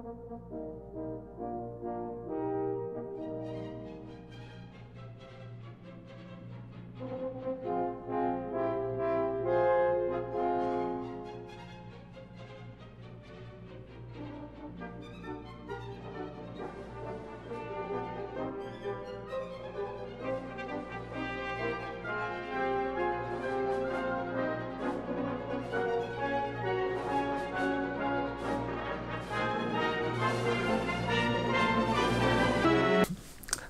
Thank you.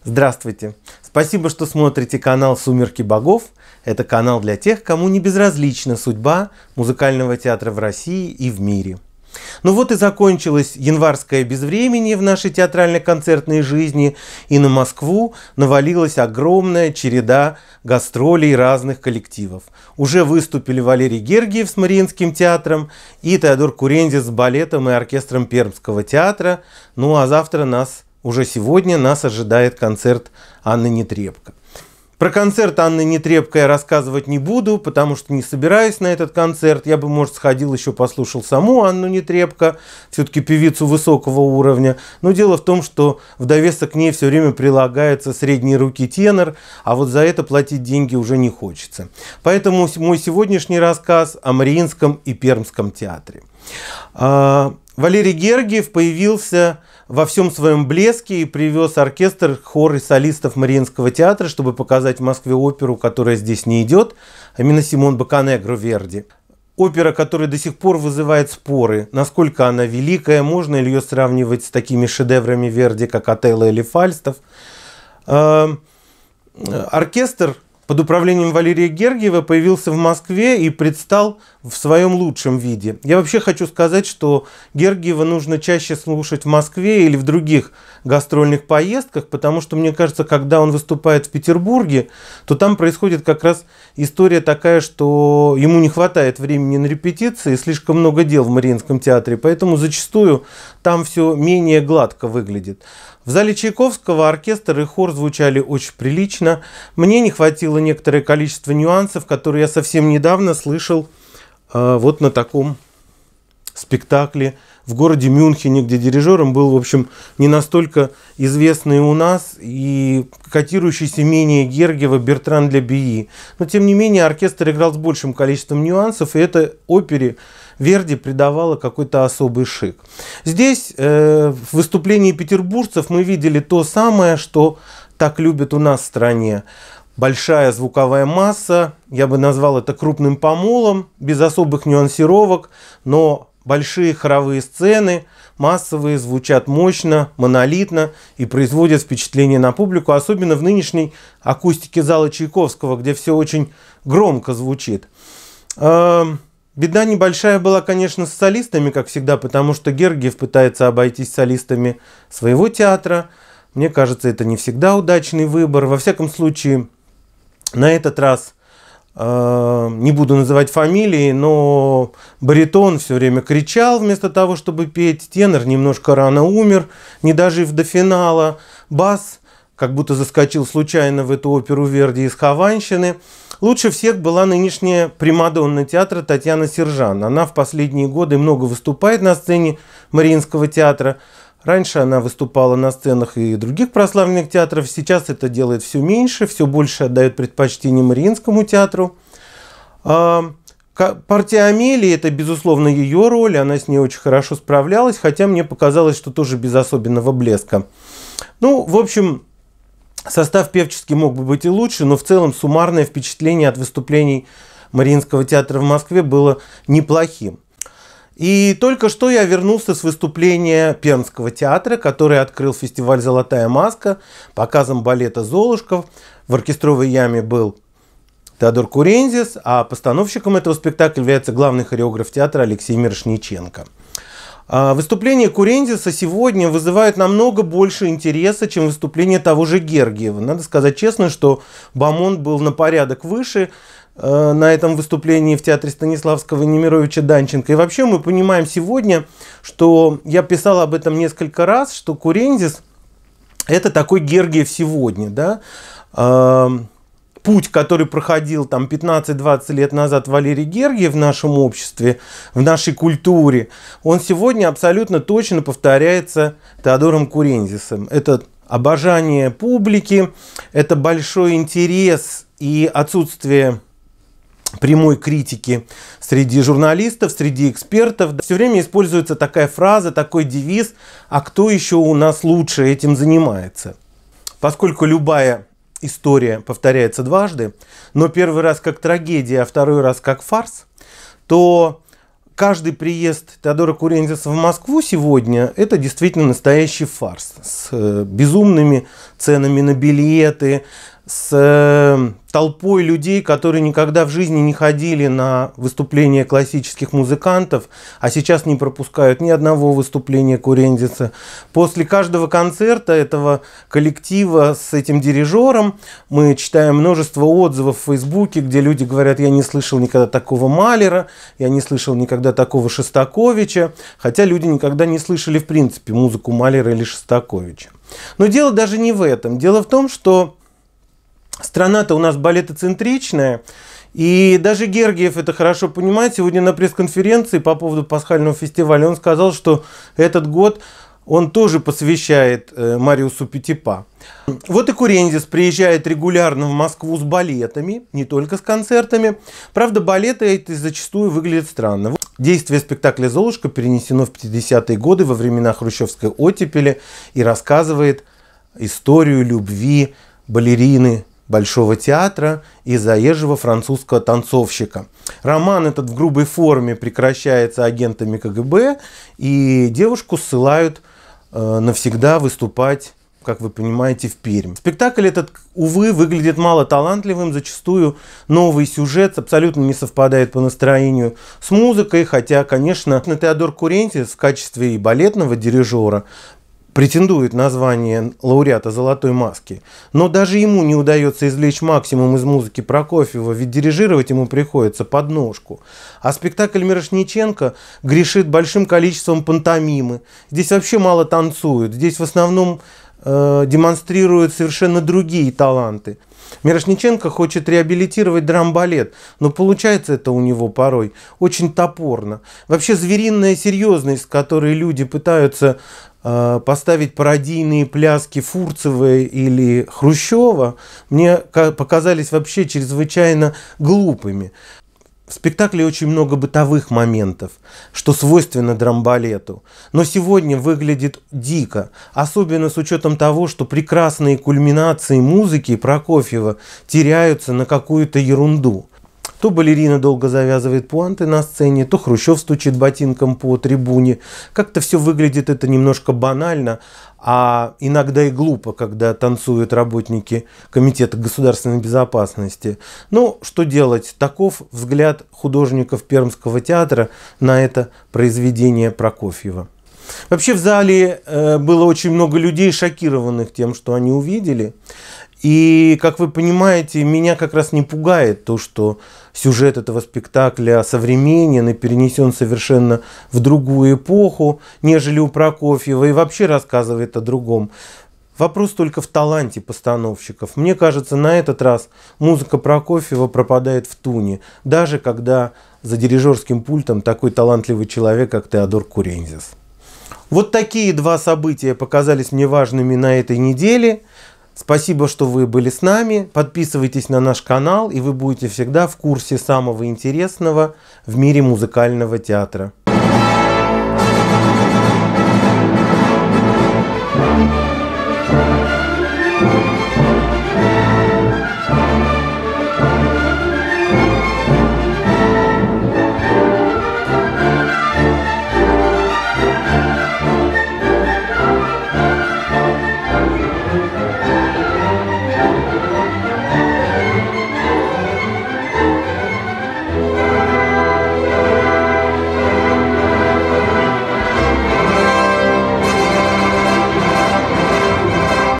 Здравствуйте! Спасибо, что смотрите канал «Сумерки богов». Это канал для тех, кому не безразлична судьба музыкального театра в России и в мире. Ну вот и закончилось январское безвременье в нашей театрально-концертной жизни, и на Москву навалилась огромная череда гастролей разных коллективов. Уже выступили Валерий Гергиев с Мариинским театром и Теодор Курензис с балетом и оркестром Пермского театра. Ну а завтра нас уже сегодня нас ожидает концерт Анны Нетребко. Про концерт Анны Нетребко я рассказывать не буду, потому что не собираюсь на этот концерт. Я бы, может, сходил еще послушал саму Анну Нетребко, все-таки певицу высокого уровня. Но дело в том, что в довесок к ней все время прилагается средний руки тенор, а вот за это платить деньги уже не хочется. Поэтому мой сегодняшний рассказ о Мариинском и Пермском театре. А, Валерий Гергиев появился во всем своем блеске и привез оркестр, хор и солистов Мариинского театра, чтобы показать в Москве оперу, которая здесь не идет, а именно Симон Баканегро Верди. Опера, которая до сих пор вызывает споры, насколько она великая, можно ли ее сравнивать с такими шедеврами Верди, как Отелло или Фальстов. Эм, э, оркестр под управлением Валерия Гергиева появился в Москве и предстал в своем лучшем виде. Я вообще хочу сказать, что Гергиева нужно чаще слушать в Москве или в других гастрольных поездках, потому что, мне кажется, когда он выступает в Петербурге, то там происходит как раз история такая, что ему не хватает времени на репетиции, слишком много дел в Мариинском театре, поэтому зачастую там все менее гладко выглядит. В зале Чайковского оркестр и хор звучали очень прилично. Мне не хватило некоторое количество нюансов, которые я совсем недавно слышал э, вот на таком спектакле в городе Мюнхене, где дирижером был, в общем, не настолько известный у нас и котирующийся менее Гергиева Бертран для Бии. Но, тем не менее, оркестр играл с большим количеством нюансов, и это опере Верди придавала какой-то особый шик. Здесь э, в выступлении петербуржцев мы видели то самое, что так любят у нас в стране. Большая звуковая масса, я бы назвал это крупным помолом, без особых нюансировок, но большие хоровые сцены, массовые, звучат мощно, монолитно и производят впечатление на публику, особенно в нынешней акустике зала Чайковского, где все очень громко звучит. Эм, Беда небольшая была, конечно, с солистами, как всегда, потому что Гергиев пытается обойтись солистами своего театра. Мне кажется, это не всегда удачный выбор. Во всяком случае, на этот раз э, не буду называть фамилии, но баритон все время кричал вместо того, чтобы петь. Тенор немножко рано умер, не дожив до финала. Бас как будто заскочил случайно в эту оперу Верди из Хованщины. Лучше всех была нынешняя примадонна театра Татьяна Сержан. Она в последние годы много выступает на сцене Мариинского театра. Раньше она выступала на сценах и других прославленных театров. Сейчас это делает все меньше, все больше отдает предпочтение Мариинскому театру. А, Партия Амелии – это, безусловно, ее роль, она с ней очень хорошо справлялась, хотя мне показалось, что тоже без особенного блеска. Ну, в общем, Состав певческий мог бы быть и лучше, но в целом суммарное впечатление от выступлений Мариинского театра в Москве было неплохим. И только что я вернулся с выступления Пермского театра, который открыл фестиваль «Золотая маска» показом балета «Золушка». В оркестровой яме был Теодор Курензис, а постановщиком этого спектакля является главный хореограф театра Алексей Мирошниченко – а, выступление Курендиса сегодня вызывает намного больше интереса, чем выступление того же Гергиева. Надо сказать честно, что Бамон был на порядок выше э, на этом выступлении в театре Станиславского Немировича Данченко. И вообще мы понимаем сегодня, что я писал об этом несколько раз, что Курендис – это такой Гергиев сегодня. Да? А, путь, который проходил там 15-20 лет назад Валерий Гергиев в нашем обществе, в нашей культуре, он сегодня абсолютно точно повторяется Теодором Курензисом. Это обожание публики, это большой интерес и отсутствие прямой критики среди журналистов, среди экспертов. Все время используется такая фраза, такой девиз, а кто еще у нас лучше этим занимается? Поскольку любая история повторяется дважды, но первый раз как трагедия, а второй раз как фарс, то каждый приезд Теодора Курензиса в Москву сегодня – это действительно настоящий фарс с э, безумными ценами на билеты, с эм, толпой людей, которые никогда в жизни не ходили на выступления классических музыкантов, а сейчас не пропускают ни одного выступления Курендица. После каждого концерта этого коллектива с этим дирижером мы читаем множество отзывов в Фейсбуке, где люди говорят, я не слышал никогда такого Малера, я не слышал никогда такого Шостаковича, хотя люди никогда не слышали в принципе музыку Малера или Шостаковича. Но дело даже не в этом. Дело в том, что страна-то у нас балетоцентричная, и даже Гергиев это хорошо понимает. Сегодня на пресс-конференции по поводу пасхального фестиваля он сказал, что этот год он тоже посвящает э, Мариусу Петипа. Вот и Курензис приезжает регулярно в Москву с балетами, не только с концертами. Правда, балеты эти зачастую выглядят странно. Действие спектакля «Золушка» перенесено в 50-е годы во времена хрущевской оттепели и рассказывает историю любви балерины Большого театра и заезжего французского танцовщика. Роман этот в грубой форме прекращается агентами КГБ, и девушку ссылают э, навсегда выступать как вы понимаете, в Пермь. Спектакль этот, увы, выглядит мало талантливым, зачастую новый сюжет абсолютно не совпадает по настроению с музыкой, хотя, конечно, Теодор Курентис в качестве и балетного дирижера претендует на звание лауреата «Золотой маски», но даже ему не удается извлечь максимум из музыки Прокофьева, ведь дирижировать ему приходится под ножку, А спектакль Мирошниченко грешит большим количеством пантомимы. Здесь вообще мало танцуют, здесь в основном э, демонстрирует совершенно другие таланты. Мирошниченко хочет реабилитировать драмбалет, но получается это у него порой очень топорно. Вообще звериная серьезность, с которой люди пытаются э, поставить пародийные пляски Фурцева или Хрущева, мне показались вообще чрезвычайно глупыми. В спектакле очень много бытовых моментов, что свойственно драмбалету, но сегодня выглядит дико, особенно с учетом того, что прекрасные кульминации музыки Прокофьева теряются на какую-то ерунду. То балерина долго завязывает пуанты на сцене, то Хрущев стучит ботинком по трибуне. Как-то все выглядит это немножко банально, а иногда и глупо, когда танцуют работники Комитета государственной безопасности. Ну, что делать? Таков взгляд художников Пермского театра на это произведение Прокофьева. Вообще в зале э, было очень много людей, шокированных тем, что они увидели. И, как вы понимаете, меня как раз не пугает то, что сюжет этого спектакля современен и перенесен совершенно в другую эпоху, нежели у Прокофьева, и вообще рассказывает о другом. Вопрос только в таланте постановщиков. Мне кажется, на этот раз музыка Прокофьева пропадает в туне, даже когда за дирижерским пультом такой талантливый человек, как Теодор Курензис. Вот такие два события показались мне важными на этой неделе – Спасибо, что вы были с нами. Подписывайтесь на наш канал, и вы будете всегда в курсе самого интересного в мире музыкального театра. thank you